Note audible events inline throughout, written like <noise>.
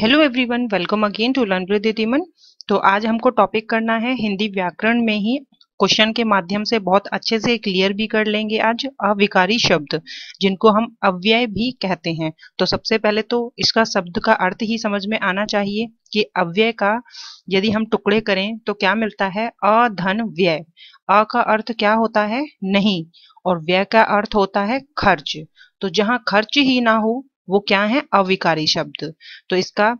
hello everyone welcome again to learn with तो आज हमको टॉपिक करना है हिंदी व्याकरण में ही क्वेश्चन के माध्यम से बहुत अच्छे से क्लियर भी कर लेंगे आज अविकारी शब्द जिनको हम अव्यय भी कहते हैं तो सबसे पहले तो इसका शब्द का अर्थ ही समझ में आना चाहिए कि अव्यय का यदि हम टुकड़े करें तो क्या मिलता है अधन व्यय अ का अर्थ क्या होता है नहीं और व्यय का अर्थ होता है खर्च तो जहाँ खर्च ही ना हो वो क्या है अविकारी शब्द तो इसका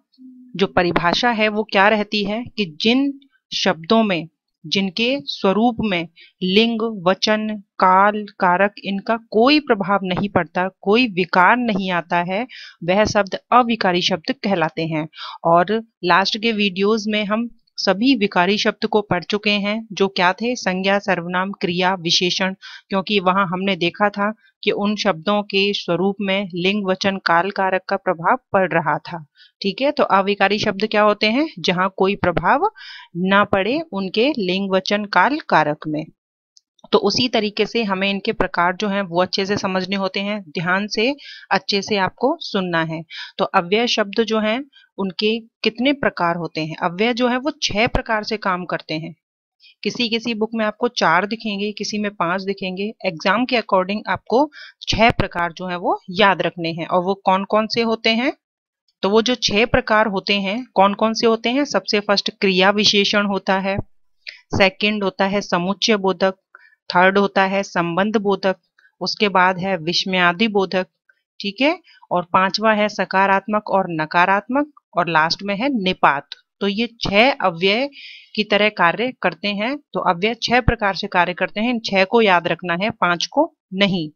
जो परिभाषा है वो क्या रहती है कि जिन शब्दों में जिनके स्वरूप में लिंग वचन काल कारक इनका कोई प्रभाव नहीं पड़ता कोई विकार नहीं आता है वह शब्द अविकारी शब्द कहलाते हैं और लास्ट के वीडियोस में हम सभी विकारी शब्द को पढ़ चुके हैं जो क्या थे संज्ञा सर्वनाम क्रिया विशेषण क्योंकि वहां हमने देखा था कि उन शब्दों के स्वरूप में लिंग वचन काल कारक का प्रभाव पड़ रहा था ठीक है तो अविकारी शब्द क्या होते हैं जहां कोई प्रभाव ना पड़े उनके लिंग वचन काल कारक में तो उसी तरीके से हमें इनके प्रकार जो हैं वो अच्छे से समझने होते हैं ध्यान से अच्छे से आपको सुनना है तो अव्यय शब्द जो हैं उनके कितने प्रकार होते हैं अव्यय जो है वो छह प्रकार से काम करते हैं किसी किसी बुक में आपको चार दिखेंगे किसी में पांच दिखेंगे एग्जाम के अकॉर्डिंग आपको छह प्रकार जो है वो याद रखने हैं और वो कौन कौन से होते हैं तो वो जो छह प्रकार होते हैं कौन कौन से होते हैं सबसे फर्स्ट क्रिया विशेषण होता है सेकंड होता है समुच्चय बोधक थर्ड होता है संबंध बोधक उसके बाद है विस्मयादि बोधक ठीक है और पांचवा है सकारात्मक और नकारात्मक और लास्ट में है निपात तो ये छह अव्यय की तरह कार्य करते हैं तो अव्यय छह प्रकार से कार्य करते हैं इन छह को याद रखना है पांच को नहीं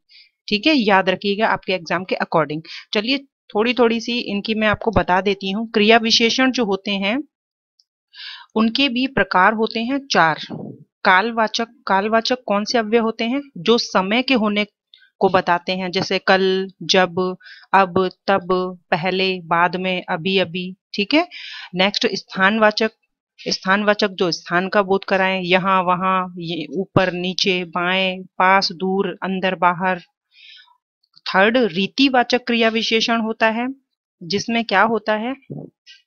ठीक है याद रखिएगा आपके एग्जाम के अकॉर्डिंग चलिए थोड़ी थोड़ी सी इनकी मैं आपको बता देती हूँ क्रिया विशेषण जो होते हैं उनके भी प्रकार होते हैं चार कालवाचक कालवाचक कौन से अव्यय होते हैं जो समय के होने को बताते हैं जैसे कल जब अब तब पहले बाद में अभी अभी ठीक है नेक्स्ट स्थानवाचक स्थानवाचक जो स्थान का बोध कराएं यहाँ वहां ऊपर नीचे बाएं पास दूर अंदर बाहर थर्ड रीतिवाचक क्रिया विशेषण होता है जिसमें क्या होता है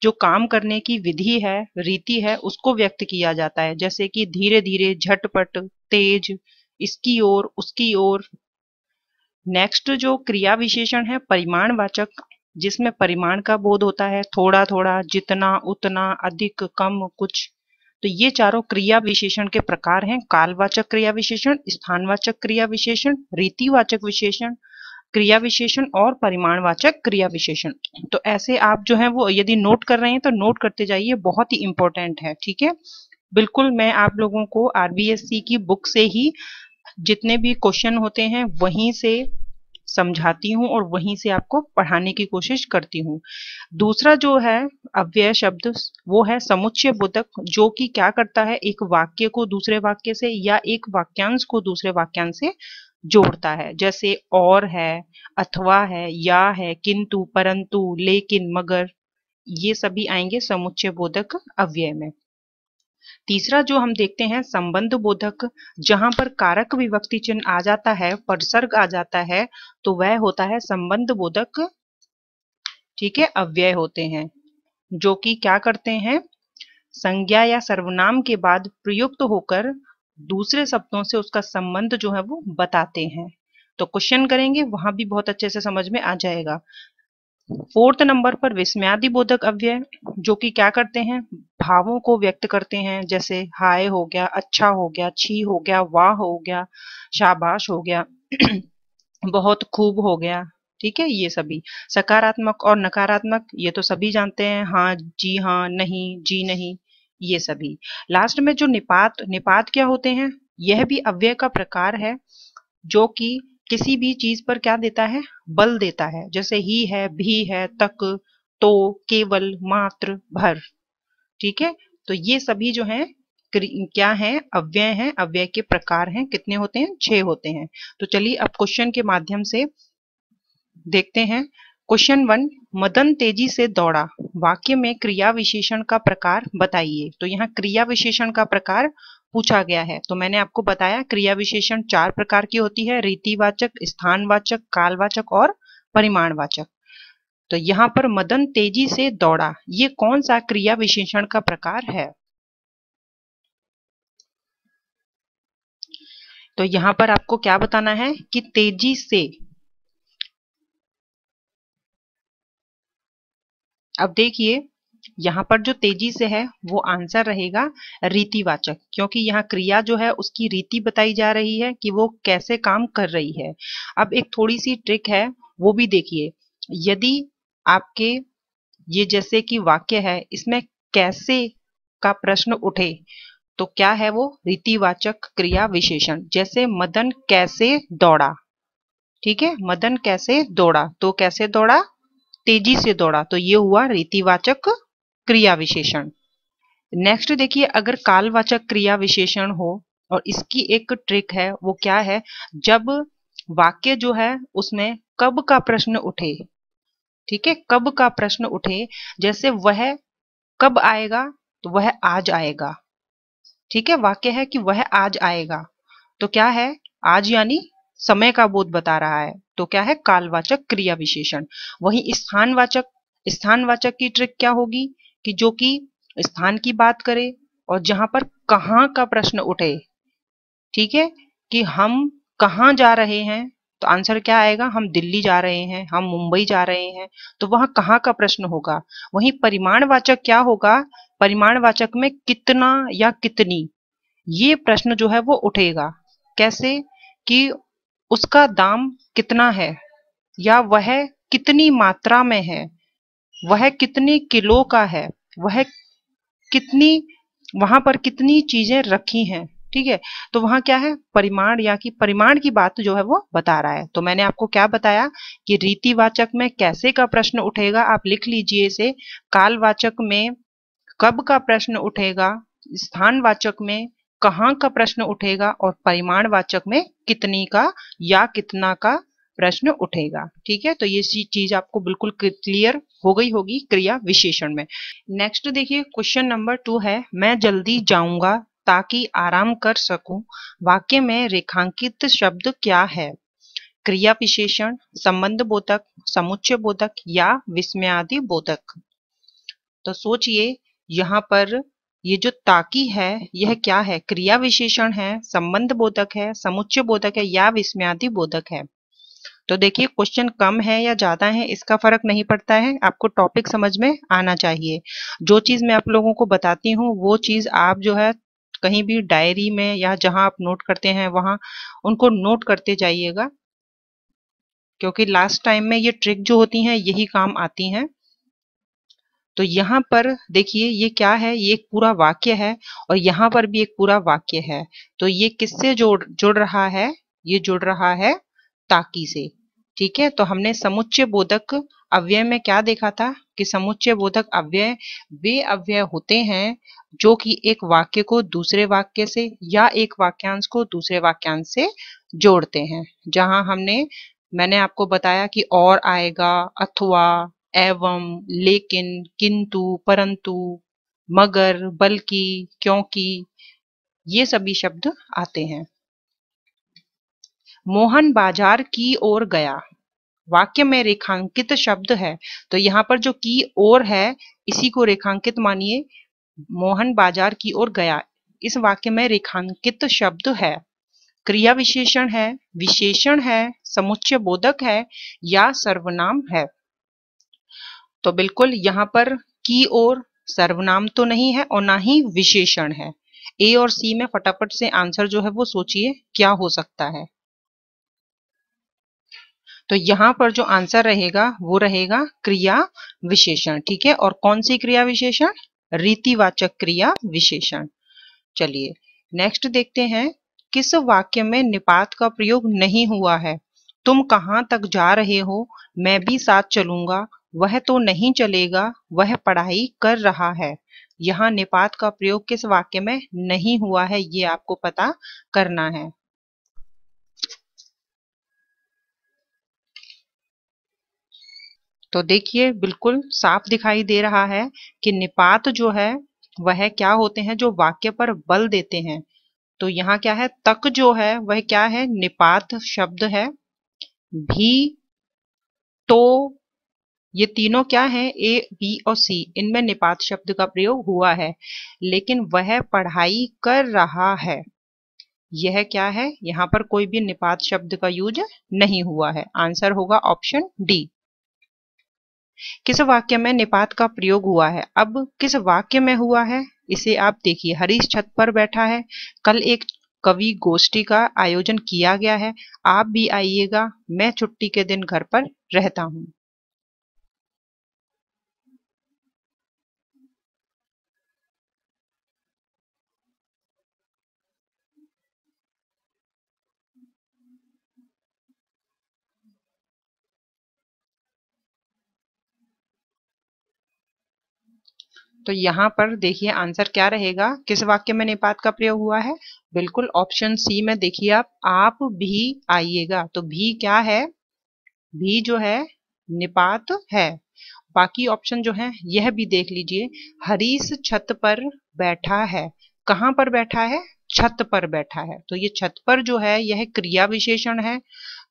जो काम करने की विधि है रीति है उसको व्यक्त किया जाता है जैसे कि धीरे धीरे झटपट तेज इसकी ओर उसकी ओर नेक्स्ट जो क्रिया विशेषण है परिमाण वाचक जिसमें परिमाण का बोध होता है थोड़ा थोड़ा जितना उतना अधिक कम कुछ तो ये चारों क्रिया विशेषण के प्रकार हैं कालवाचक क्रिया विशेषण स्थानवाचक क्रिया विशेषण रीतिवाचक विशेषण क्रिया विशेषण और परिमाणवाचक क्रिया विशेषण तो ऐसे आप जो है वो यदि नोट कर रहे हैं तो नोट करते जाइए बहुत ही इंपॉर्टेंट है ठीक है बिल्कुल मैं आप लोगों को आरबीएससी की बुक से ही जितने भी क्वेश्चन होते हैं वहीं से समझाती हूँ और वहीं से आपको पढ़ाने की कोशिश करती हूँ दूसरा जो है अव्यय शब्द वो है समुच्चय बोधक जो कि क्या करता है एक वाक्य को दूसरे वाक्य से या एक वाक्यांश को दूसरे वाक्यांश से जोड़ता है जैसे और है अथवा है या है किंतु परंतु लेकिन मगर ये सभी आएंगे समुच्चय बोधक अव्यय में तीसरा जो हम देखते हैं संबंध बोधक जहां पर कारक विभक्ति चिन्ह आ जाता है परसर्ग आ जाता है तो वह होता है संबंध बोधक ठीक है अव्यय होते हैं जो कि क्या करते हैं संज्ञा या सर्वनाम के बाद प्रयुक्त होकर दूसरे शब्दों से उसका संबंध जो है वो बताते हैं तो क्वेश्चन करेंगे वहां भी बहुत अच्छे से समझ में आ जाएगा फोर्थ नंबर पर विस्मयादि बोधक अव्यय जो कि क्या करते हैं भावों को व्यक्त करते हैं जैसे हाय हो गया अच्छा हो गया छी हो गया वाह हो गया शाबाश हो गया <clears throat> बहुत खूब हो गया ठीक है ये सभी सकारात्मक और नकारात्मक ये तो सभी जानते हैं हाँ जी हाँ नहीं जी नहीं ये सभी लास्ट में जो निपात निपात क्या होते हैं यह भी अव्यय का प्रकार है जो कि किसी भी चीज पर क्या देता है बल देता है जैसे ही है भी है तक तो केवल मात्र भर ठीक है तो ये सभी जो है क्या है अव्यय है अव्यय के प्रकार हैं कितने होते हैं छह होते हैं तो चलिए अब क्वेश्चन के माध्यम से देखते हैं क्वेश्चन वन मदन तेजी से दौड़ा वाक्य में क्रिया विशेषण का प्रकार बताइए तो यहाँ क्रिया विशेषण का प्रकार पूछा गया है तो मैंने आपको बताया क्रिया विशेषण चार प्रकार की होती है रीतिवाचक स्थानवाचक कालवाचक और परिमाणवाचक तो यहाँ पर मदन तेजी से दौड़ा ये कौन सा क्रिया विशेषण का प्रकार है तो यहाँ पर आपको क्या बताना है कि तेजी से अब देखिए यहाँ पर जो तेजी से है वो आंसर रहेगा रीतिवाचक क्योंकि यहाँ क्रिया जो है उसकी रीति बताई जा रही है कि वो कैसे काम कर रही है अब एक थोड़ी सी ट्रिक है वो भी देखिए यदि आपके ये जैसे कि वाक्य है इसमें कैसे का प्रश्न उठे तो क्या है वो रीतिवाचक क्रिया विशेषण जैसे मदन कैसे दौड़ा ठीक है मदन कैसे दौड़ा तो कैसे दौड़ा तेजी से दौड़ा तो ये हुआ रीतिवाचक क्रिया विशेषण नेक्स्ट देखिए अगर कालवाचक क्रिया विशेषण हो और इसकी एक ट्रिक है वो क्या है जब वाक्य जो है उसमें कब का प्रश्न उठे ठीक है कब का प्रश्न उठे जैसे वह कब आएगा तो वह आज आएगा ठीक है वाक्य है कि वह आज आएगा तो क्या है आज यानी समय का बोध बता रहा है तो क्या है कालवाचक क्रिया विशेषण वही स्थानवाचक स्थानवाचक की ट्रिक क्या होगी कि जो कि स्थान की बात करे और जहां पर कहाँ का प्रश्न उठे ठीक है कि हम कहाँ जा रहे हैं तो आंसर क्या आएगा हम दिल्ली जा रहे हैं हम मुंबई जा रहे हैं तो वहां कहाँ का प्रश्न होगा वही परिमाणवाचक क्या होगा परिमाणवाचक में कितना या कितनी ये प्रश्न जो है वो उठेगा कैसे कि उसका दाम कितना है या वह कितनी मात्रा में है वह कितने किलो का है वह कितनी वहां पर कितनी चीजें रखी हैं ठीक है तो वहां क्या है परिमाण या कि परिमाण की बात जो है वो बता रहा है तो मैंने आपको क्या बताया कि रीतिवाचक में कैसे का प्रश्न उठेगा आप लिख लीजिए इसे कालवाचक में कब का प्रश्न उठेगा स्थानवाचक में कहाँ का प्रश्न उठेगा और परिमाण वाचक में कितनी का या कितना का प्रश्न उठेगा ठीक है तो ये चीज आपको बिल्कुल क्लियर हो गई होगी क्रिया विशेषण में नेक्स्ट देखिए क्वेश्चन नंबर टू है मैं जल्दी जाऊंगा ताकि आराम कर सकूं वाक्य में रेखांकित शब्द क्या है क्रिया विशेषण संबंध बोधक समुच्चय बोधक या विस्मयादि बोधक तो सोचिए यहाँ पर ये जो ताकी है यह क्या है क्रिया विशेषण है संबंध बोधक है समुच्चय बोधक है या विस्म्यादि बोधक है तो देखिए क्वेश्चन कम है या ज्यादा है इसका फर्क नहीं पड़ता है आपको टॉपिक समझ में आना चाहिए जो चीज मैं आप लोगों को बताती हूँ वो चीज आप जो है कहीं भी डायरी में या जहां आप नोट करते हैं वहां उनको नोट करते जाइएगा क्योंकि लास्ट टाइम में ये ट्रिक जो होती हैं यही काम आती हैं तो यहाँ पर देखिए ये क्या है ये एक पूरा वाक्य है और यहाँ पर भी एक पूरा वाक्य है तो ये किससे जोड़ जुड़ रहा है ये जुड़ रहा है ताकि से ठीक है तो हमने समुच्चय बोधक अव्यय में क्या देखा था कि समुच्चय बोधक अव्यय वे अव्यय होते हैं जो कि एक वाक्य को दूसरे वाक्य से या एक वाक्यांश को दूसरे वाक्यांश से जोड़ते हैं जहां हमने मैंने आपको बताया कि और आएगा अथवा एवं लेकिन किंतु परंतु मगर बल्कि क्योंकि ये सभी शब्द आते हैं मोहन बाजार की ओर गया वाक्य में रेखांकित शब्द है तो यहाँ पर जो की ओर है इसी को रेखांकित मानिए मोहन बाजार की ओर गया इस वाक्य में रेखांकित शब्द है क्रिया विशेषण है विशेषण है समुच्चय बोधक है या सर्वनाम है तो बिल्कुल यहां पर की और सर्वनाम तो नहीं है और ना ही विशेषण है ए और सी में फटाफट से आंसर जो है वो सोचिए क्या हो सकता है तो यहाँ पर जो आंसर रहेगा वो रहेगा क्रिया विशेषण ठीक है और कौन सी क्रिया विशेषण रीतिवाचक क्रिया विशेषण चलिए नेक्स्ट देखते हैं किस वाक्य में निपात का प्रयोग नहीं हुआ है तुम कहाँ तक जा रहे हो मैं भी साथ चलूंगा वह तो नहीं चलेगा वह पढ़ाई कर रहा है यहाँ निपात का प्रयोग किस वाक्य में नहीं हुआ है ये आपको पता करना है तो देखिए बिल्कुल साफ दिखाई दे रहा है कि निपात जो है वह क्या होते हैं जो वाक्य पर बल देते हैं तो यहाँ क्या है तक जो है वह क्या है निपात शब्द है भी तो ये तीनों क्या हैं ए बी और सी इनमें निपात शब्द का प्रयोग हुआ है लेकिन वह पढ़ाई कर रहा है यह क्या है यहाँ पर कोई भी निपात शब्द का यूज नहीं हुआ है आंसर होगा ऑप्शन डी किस वाक्य में निपात का प्रयोग हुआ है अब किस वाक्य में हुआ है इसे आप देखिए हरीश छत पर बैठा है कल एक कवि गोष्ठी का आयोजन किया गया है आप भी आइएगा मैं छुट्टी के दिन घर पर रहता हूं तो यहाँ पर देखिए आंसर क्या रहेगा किस वाक्य में निपात का प्रयोग हुआ है बिल्कुल ऑप्शन सी में देखिए आप आप भी आइएगा तो भी क्या है भी जो है निपात है बाकी ऑप्शन जो है यह भी देख लीजिए हरीश छत पर बैठा है कहाँ पर बैठा है छत पर बैठा है तो ये छत पर जो है यह क्रिया विशेषण है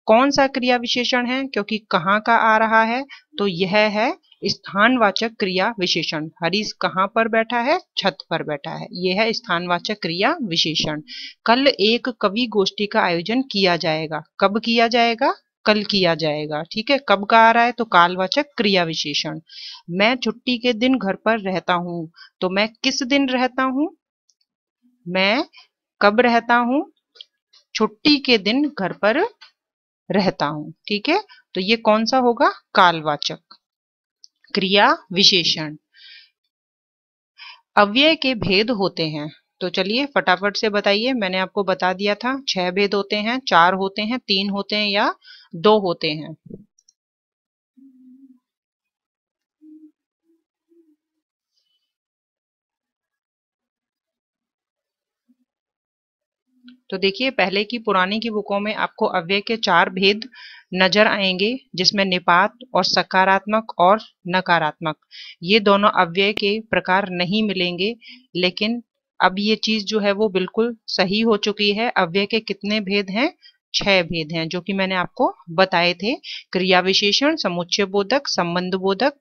कौन सा क्रिया विशेषण है क्योंकि कहाँ का आ रहा है तो यह है स्थानवाचक क्रिया विशेषण हरीश कहाँ पर बैठा है छत पर बैठा है यह है स्थानवाचक क्रिया विशेषण कल एक कवि गोष्ठी का आयोजन किया जाएगा कब किया जाएगा कल किया जाएगा ठीक है कब का आ रहा है तो कालवाचक क्रिया विशेषण मैं छुट्टी के दिन घर पर रहता हूँ तो मैं किस दिन रहता हूँ मैं कब रहता हूँ छुट्टी के दिन घर पर रहता हूं ठीक है तो ये कौन सा होगा कालवाचक क्रिया विशेषण अव्यय के भेद होते हैं तो चलिए फटाफट से बताइए मैंने आपको बता दिया था छह भेद होते हैं चार होते हैं तीन होते हैं या दो होते हैं तो देखिए पहले की पुरानी की बुकों में आपको अव्यय के चार भेद नजर आएंगे जिसमें निपात और सकारात्मक और नकारात्मक ये दोनों अव्यय के प्रकार नहीं मिलेंगे लेकिन अब ये चीज जो है वो बिल्कुल सही हो चुकी है अव्यय के कितने भेद हैं छह भेद हैं जो कि मैंने आपको बताए थे क्रिया विशेषण समुच्चय बोधक संबंध बोधक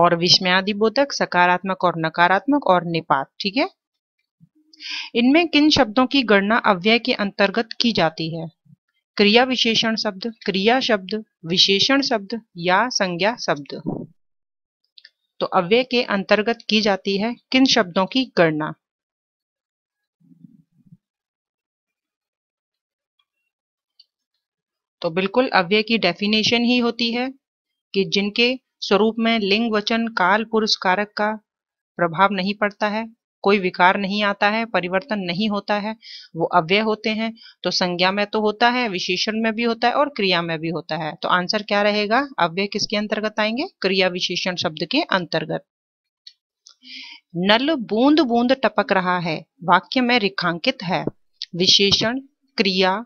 और विस्मयादि बोधक सकारात्मक और नकारात्मक और निपात ठीक है इनमें किन शब्दों की गणना अव्यय के अंतर्गत की जाती है क्रिया विशेषण शब्द क्रिया शब्द विशेषण शब्द या संज्ञा शब्द तो अव्यय के अंतर्गत की जाती है किन शब्दों की गणना तो बिल्कुल अव्यय की डेफिनेशन ही होती है कि जिनके स्वरूप में लिंग वचन काल पुरुष कारक का प्रभाव नहीं पड़ता है कोई विकार नहीं आता है परिवर्तन नहीं होता है वो अव्यय होते हैं तो संज्ञा में तो होता है विशेषण में भी होता है और क्रिया में भी होता है तो आंसर क्या रहेगा अव्यय किसके अंतर्गत आएंगे क्रिया विशेषण शब्द के अंतर्गत नल बूंद बूंद टपक रहा है वाक्य में रेखांकित है विशेषण क्रिया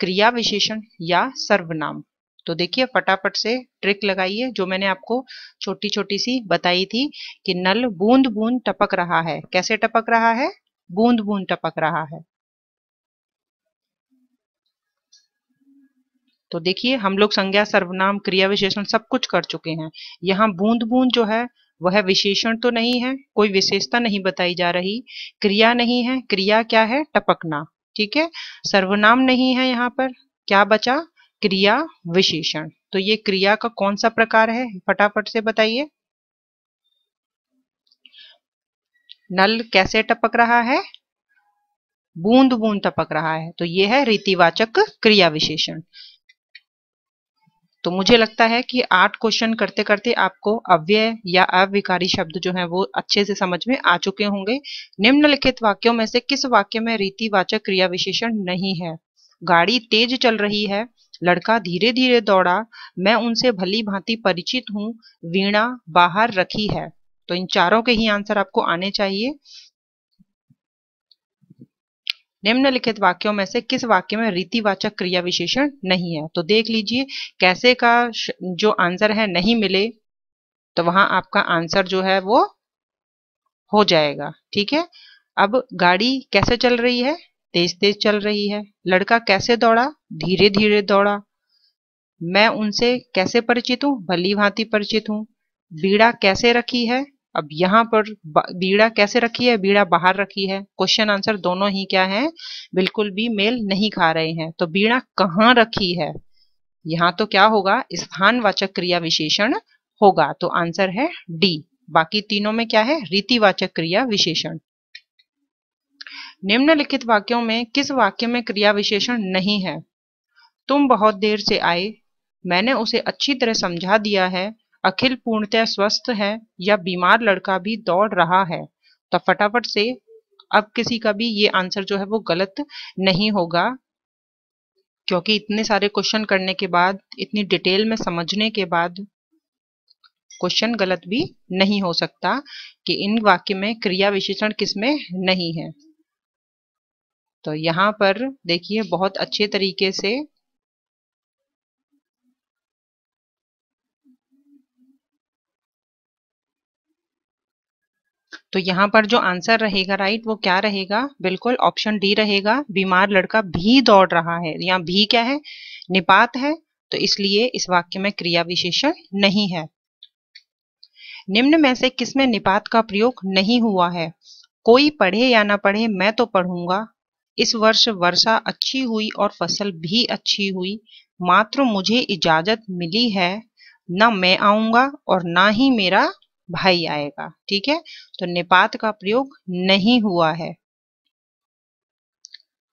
क्रिया विशेषण या सर्वनाम तो देखिए फटाफट से ट्रिक लगाइए जो मैंने आपको छोटी छोटी सी बताई थी कि नल बूंद बूंद टपक रहा है कैसे टपक रहा है बूंद बूंद टपक रहा है तो देखिए हम लोग संज्ञा सर्वनाम क्रिया विशेषण सब कुछ कर चुके हैं यहाँ बूंद बूंद जो है वह विशेषण तो नहीं है कोई विशेषता नहीं बताई जा रही क्रिया नहीं है क्रिया क्या है टपकना ठीक है सर्वनाम नहीं है यहाँ पर क्या बचा क्रिया विशेषण तो ये क्रिया का कौन सा प्रकार है फटाफट से बताइए नल कैसे टपक रहा है बूंद बूंद टपक रहा है तो ये है रीतिवाचक क्रिया विशेषण तो मुझे लगता है कि आठ क्वेश्चन करते करते आपको अव्यय या अविकारी शब्द जो है वो अच्छे से समझ में आ चुके होंगे निम्नलिखित वाक्यों में से किस वाक्य में रीतिवाचक क्रिया विशेषण नहीं है गाड़ी तेज चल रही है लड़का धीरे धीरे दौड़ा मैं उनसे भली भांति परिचित हूँ वीणा बाहर रखी है तो इन चारों के ही आंसर आपको आने चाहिए निम्नलिखित वाक्यों में से किस वाक्य में रीतिवाचक क्रिया विशेषण नहीं है तो देख लीजिए कैसे का जो आंसर है नहीं मिले तो वहां आपका आंसर जो है वो हो जाएगा ठीक है अब गाड़ी कैसे चल रही है तेज तेज चल रही है लड़का कैसे दौड़ा धीरे धीरे दौड़ा मैं उनसे कैसे परिचित हूँ भली भांति परिचित हूँ बीड़ा कैसे रखी है अब यहाँ पर बीड़ा कैसे रखी है बीड़ा बाहर रखी है क्वेश्चन आंसर दोनों ही क्या है बिल्कुल भी मेल नहीं खा रहे हैं तो बीड़ा कहाँ रखी है यहाँ तो क्या होगा स्थानवाचक क्रिया विशेषण होगा तो आंसर है डी बाकी तीनों में क्या है रीतिवाचक क्रिया विशेषण निम्नलिखित वाक्यों में किस वाक्य में क्रिया विशेषण नहीं है तुम बहुत देर से आए मैंने उसे अच्छी तरह समझा दिया है अखिल पूर्णतः स्वस्थ है या बीमार लड़का भी दौड़ रहा है तो फटाफट से अब किसी का भी ये आंसर जो है वो गलत नहीं होगा क्योंकि इतने सारे क्वेश्चन करने के बाद इतनी डिटेल में समझने के बाद क्वेश्चन गलत भी नहीं हो सकता कि इन वाक्य में क्रिया विशेषण किसमें नहीं है तो यहां पर देखिए बहुत अच्छे तरीके से तो यहाँ पर जो आंसर रहेगा राइट वो क्या रहेगा बिल्कुल ऑप्शन डी रहेगा बीमार लड़का भी दौड़ रहा है यहाँ भी क्या है निपात है तो इसलिए इस वाक्य में क्रिया विशेषण नहीं है निम्न में से किसमें निपात का प्रयोग नहीं हुआ है कोई पढ़े या ना पढ़े मैं तो पढ़ूंगा इस वर्ष वर्षा अच्छी हुई और फसल भी अच्छी हुई मात्र मुझे इजाजत मिली है न मैं आऊंगा और ना ही मेरा भाई आएगा ठीक है तो निपात का प्रयोग नहीं हुआ है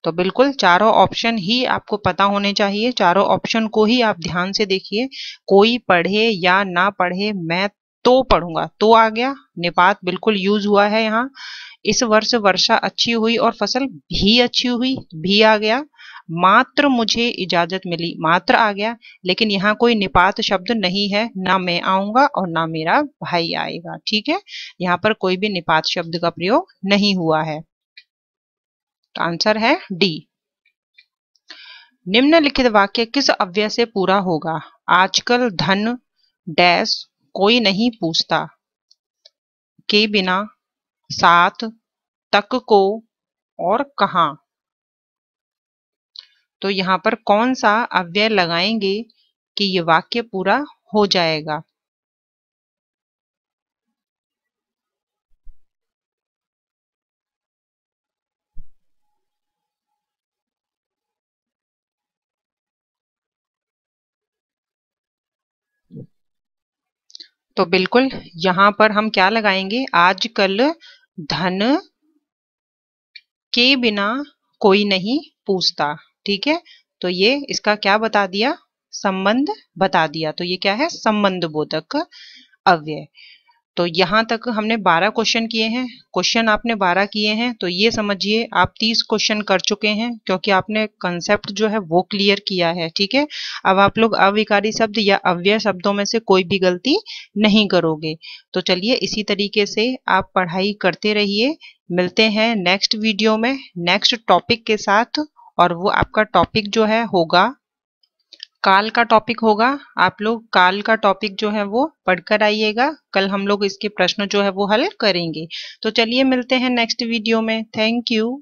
तो बिल्कुल चारों ऑप्शन ही आपको पता होने चाहिए चारों ऑप्शन को ही आप ध्यान से देखिए कोई पढ़े या ना पढ़े मैं तो पढ़ूंगा तो आ गया निपात बिल्कुल यूज हुआ है यहाँ इस वर्ष वर्षा अच्छी हुई और फसल भी अच्छी हुई भी आ गया मात्र मुझे इजाजत मिली मात्र आ गया लेकिन यहाँ कोई निपात शब्द नहीं है ना मैं आऊंगा और ना मेरा भाई आएगा ठीक है यहाँ पर कोई भी निपात शब्द का प्रयोग नहीं हुआ है तो आंसर है डी निम्नलिखित वाक्य किस अव्यय से पूरा होगा आजकल धन डैश कोई नहीं पूछता के बिना साथ तक को और कहा तो यहां पर कौन सा अव्यय लगाएंगे कि यह वाक्य पूरा हो जाएगा तो बिल्कुल यहां पर हम क्या लगाएंगे आजकल धन के बिना कोई नहीं पूछता ठीक है तो ये इसका क्या बता दिया संबंध बता दिया तो ये क्या है संबंध बोधक अव्यय तो यहाँ तक हमने 12 क्वेश्चन किए हैं क्वेश्चन आपने 12 किए हैं तो ये समझिए आप 30 क्वेश्चन कर चुके हैं क्योंकि आपने कंसेप्ट जो है वो क्लियर किया है ठीक है अब आप लोग अविकारी शब्द या अव्यय शब्दों में से कोई भी गलती नहीं करोगे तो चलिए इसी तरीके से आप पढ़ाई करते रहिए मिलते हैं नेक्स्ट वीडियो में नेक्स्ट टॉपिक के साथ और वो आपका टॉपिक जो है होगा काल का टॉपिक होगा आप लोग काल का टॉपिक जो है वो पढ़कर आइएगा कल हम लोग इसके प्रश्न जो है वो हल करेंगे तो चलिए मिलते हैं नेक्स्ट वीडियो में थैंक यू